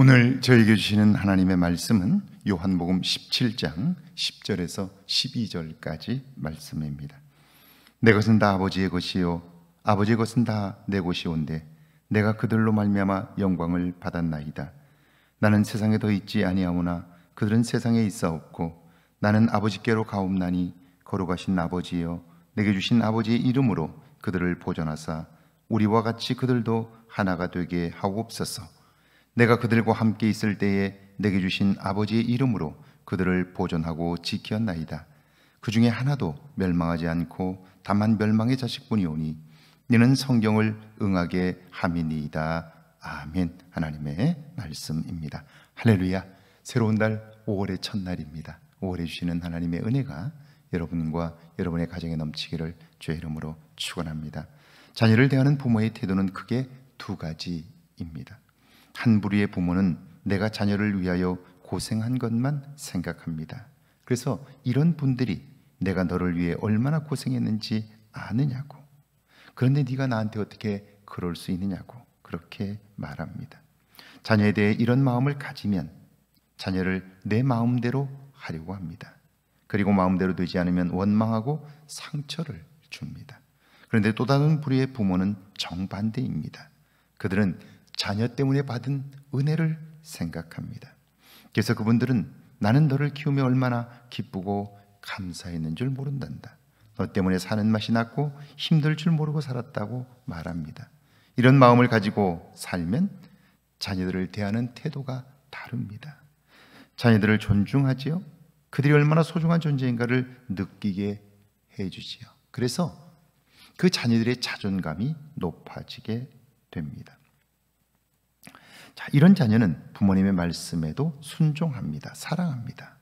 오늘 저에게 주시는 하나님의 말씀은 요한복음 17장 10절에서 12절까지 말씀입니다. 내 것은 다 아버지의 것이요 아버지의 것은 다 내 것이온데 내가 그들로 말미암아 영광을 받았나이다. 나는 세상에 더 있지 아니하오나 그들은 세상에 있어 없고 나는 아버지께로 가옵나니 걸어가신 아버지여 내게 주신 아버지의 이름으로 그들을 보존하사 우리와 같이 그들도 하나가 되게 하옵소서. 내가 그들과 함께 있을 때에 내게 주신 아버지의 이름으로 그들을 보존하고 지키었나이다. 그 중에 하나도 멸망하지 않고 다만 멸망의 자식뿐이오니 너는 성경을 응하게 함이니이다. 아멘. 하나님의 말씀입니다. 할렐루야. 새로운 달 5월의 첫날입니다. 5월에 주시는 하나님의 은혜가 여러분과 여러분의 가정에 넘치기를 주의 이름으로 축원합니다. 자녀를 대하는 부모의 태도는 크게 두 가지입니다. 한 부류의 부모는 내가 자녀를 위하여 고생한 것만 생각합니다. 그래서 이런 분들이 내가 너를 위해 얼마나 고생했는지 아느냐고. 그런데 네가 나한테 어떻게 그럴 수 있느냐고 그렇게 말합니다. 자녀에 대해 이런 마음을 가지면 자녀를 내 마음대로 하려고 합니다. 그리고 마음대로 되지 않으면 원망하고 상처를 줍니다. 그런데 또 다른 부류의 부모는 정반대입니다. 그들은 자녀 때문에 받은 은혜를 생각합니다. 그래서 그분들은 나는 너를 키우며 얼마나 기쁘고 감사했는 줄 모른단다. 너 때문에 사는 맛이 났고 힘들 줄 모르고 살았다고 말합니다. 이런 마음을 가지고 살면 자녀들을 대하는 태도가 다릅니다. 자녀들을 존중하지요. 그들이 얼마나 소중한 존재인가를 느끼게 해주지요. 그래서 그 자녀들의 자존감이 높아지게 됩니다. 자, 이런 자녀는 부모님의 말씀에도 순종합니다. 사랑합니다.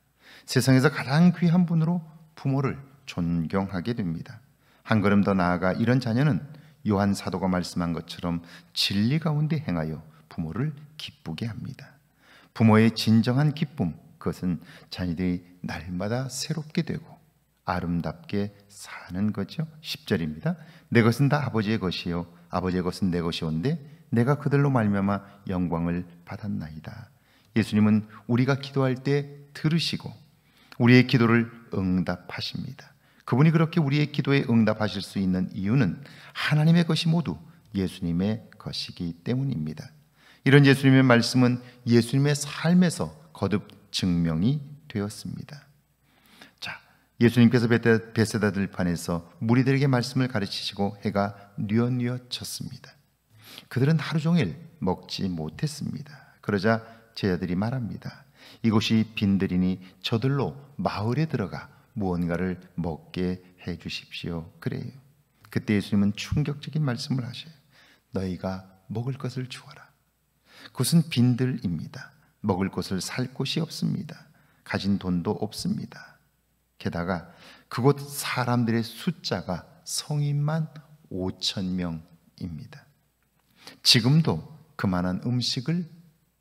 세상에서 가장 귀한 분으로 부모를 존경하게 됩니다. 한 걸음 더 나아가 이런 자녀는 요한 사도가 말씀한 것처럼 진리 가운데 행하여 부모를 기쁘게 합니다. 부모의 진정한 기쁨, 그것은 자녀들이 날마다 새롭게 되고 아름답게 사는 거죠. 10절입니다. 내 것은 다 아버지의 것이요. 아버지의 것은 내 것이온데 내가 그들로 말미암아 영광을 받았나이다. 예수님은 우리가 기도할 때 들으시고 우리의 기도를 응답하십니다. 그분이 그렇게 우리의 기도에 응답하실 수 있는 이유는 하나님의 것이 모두 예수님의 것이기 때문입니다. 이런 예수님의 말씀은 예수님의 삶에서 거듭 증명이 되었습니다. 자, 예수님께서 베세다 들판에서 무리들에게 말씀을 가르치시고 해가 뉘엿뉘엿 쳤습니다. 그들은 하루 종일 먹지 못했습니다. 그러자 제자들이 말합니다. 이곳이 빈들이니 저들로 마을에 들어가 무언가를 먹게 해 주십시오. 그래요. 그때 예수님은 충격적인 말씀을 하셔요. 너희가 먹을 것을 주어라. 그것은 빈들입니다. 먹을 것을 살 곳이 없습니다. 가진 돈도 없습니다. 게다가 그곳 사람들의 숫자가 성인만 5천 명입니다. 지금도 그만한 음식을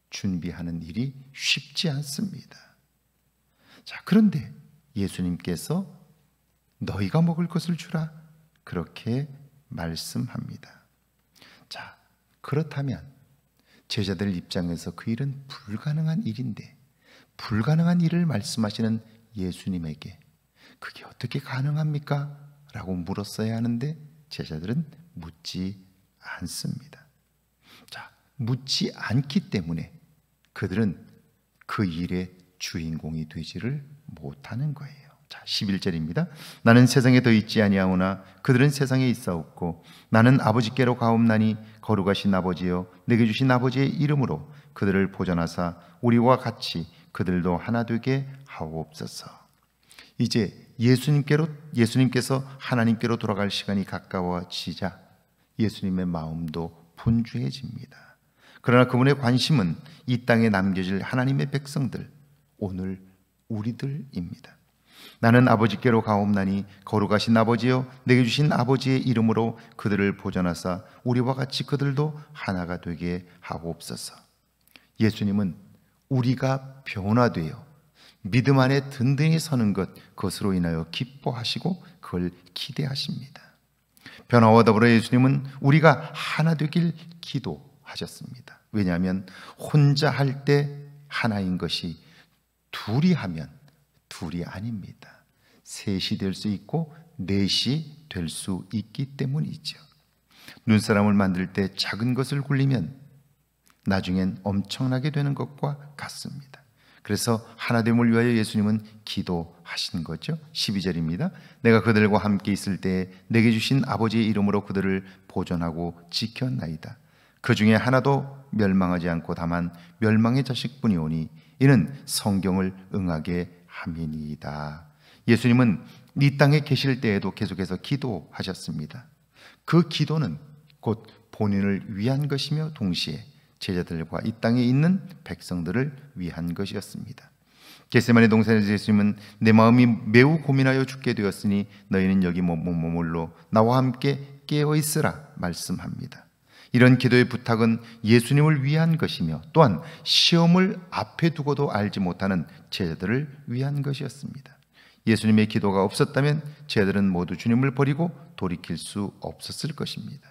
준비하는 일이 쉽지 않습니다. 자, 그런데 예수님께서 너희가 먹을 것을 주라 그렇게 말씀합니다. 자, 그렇다면 제자들 입장에서 그 일은 불가능한 일인데 불가능한 일을 말씀하시는 예수님에게 그게 어떻게 가능합니까? 라고 물었어야 하는데 제자들은 묻지 않습니다. 자, 묻지 않기 때문에 그들은 그 일의 주인공이 되지를 못하는 거예요. 자, 11절입니다. 나는 세상에 더 있지 아니하오나 그들은 세상에 있사옵고 나는 아버지께로 가옵나니 거룩하신 아버지여 내게 주신 아버지의 이름으로 그들을 보전하사 우리와 같이 그들도 하나 되게 하옵소서. 이제 예수님께로 예수님께서 하나님께로 돌아갈 시간이 가까워지자 예수님의 마음도 분주해집니다. 그러나 그분의 관심은 이 땅에 남겨질 하나님의 백성들, 오늘 우리들입니다. 나는 아버지께로 가옵나니 거룩하신 아버지여 내게 주신 아버지의 이름으로 그들을 보전하사 우리와 같이 그들도 하나가 되게 하옵소서 예수님은 우리가 변화되어 믿음 안에 든든히 서는 것, 그것으로 인하여 기뻐하시고 그걸 기대하십니다. 변화와 더불어 예수님은 우리가 하나 되길 기도하셨습니다. 왜냐하면 혼자 할 때 하나인 것이 둘이 하면 둘이 아닙니다. 셋이 될 수 있고 넷이 될 수 있기 때문이죠. 눈사람을 만들 때 작은 것을 굴리면 나중엔 엄청나게 되는 것과 같습니다. 그래서 하나됨을 위하여 예수님은 기도하신 거죠. 12절입니다. 내가 그들과 함께 있을 때 내게 주신 아버지의 이름으로 그들을 보존하고 지켰나이다. 그 중에 하나도 멸망하지 않고 다만 멸망의 자식뿐이오니 이는 성경을 응하게 함이니이다. 예수님은 이 땅에 계실 때에도 계속해서 기도하셨습니다. 그 기도는 곧 본인을 위한 것이며 동시에 제자들과 이 땅에 있는 백성들을 위한 것이었습니다. 게세만의 동산에 예수님은 내 마음이 매우 고민하여 죽게 되었으니 너희는 여기 머물러 뭐, 뭐, 뭐, 나와 함께 깨어 있으라 말씀합니다. 이런 기도의 부탁은 예수님을 위한 것이며 또한 시험을 앞에 두고도 알지 못하는 제자들을 위한 것이었습니다. 예수님의 기도가 없었다면 제자들은 모두 주님을 버리고 돌이킬 수 없었을 것입니다.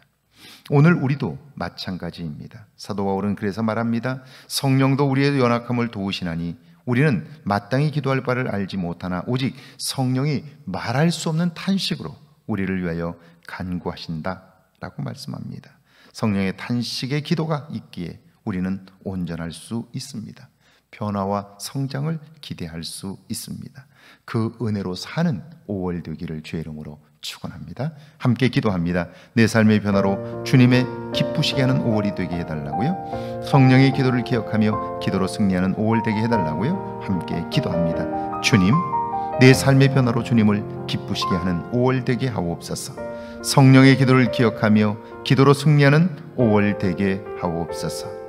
오늘 우리도 마찬가지입니다. 사도 바울은 그래서 말합니다. 성령도 우리의 연약함을 도우시나니 우리는 마땅히 기도할 바를 알지 못하나 오직 성령이 말할 수 없는 탄식으로 우리를 위하여 간구하신다라고 말씀합니다. 성령의 탄식의 기도가 있기에 우리는 온전할 수 있습니다. 변화와 성장을 기대할 수 있습니다. 그 은혜로 사는 5월 되기를 주의 이름으로 축원합니다. 함께 기도합니다. 내 삶의 변화로 주님의 기쁘시게 하는 5월이 되게 해달라고요. 성령의 기도를 기억하며 기도로 승리하는 5월 되게 해달라고요. 함께 기도합니다. 주님, 내 삶의 변화로 주님을 기쁘시게 하는 5월 되게 하옵소서. 성령의 기도를 기억하며 기도로 승리하는 5월 되게 하옵소서.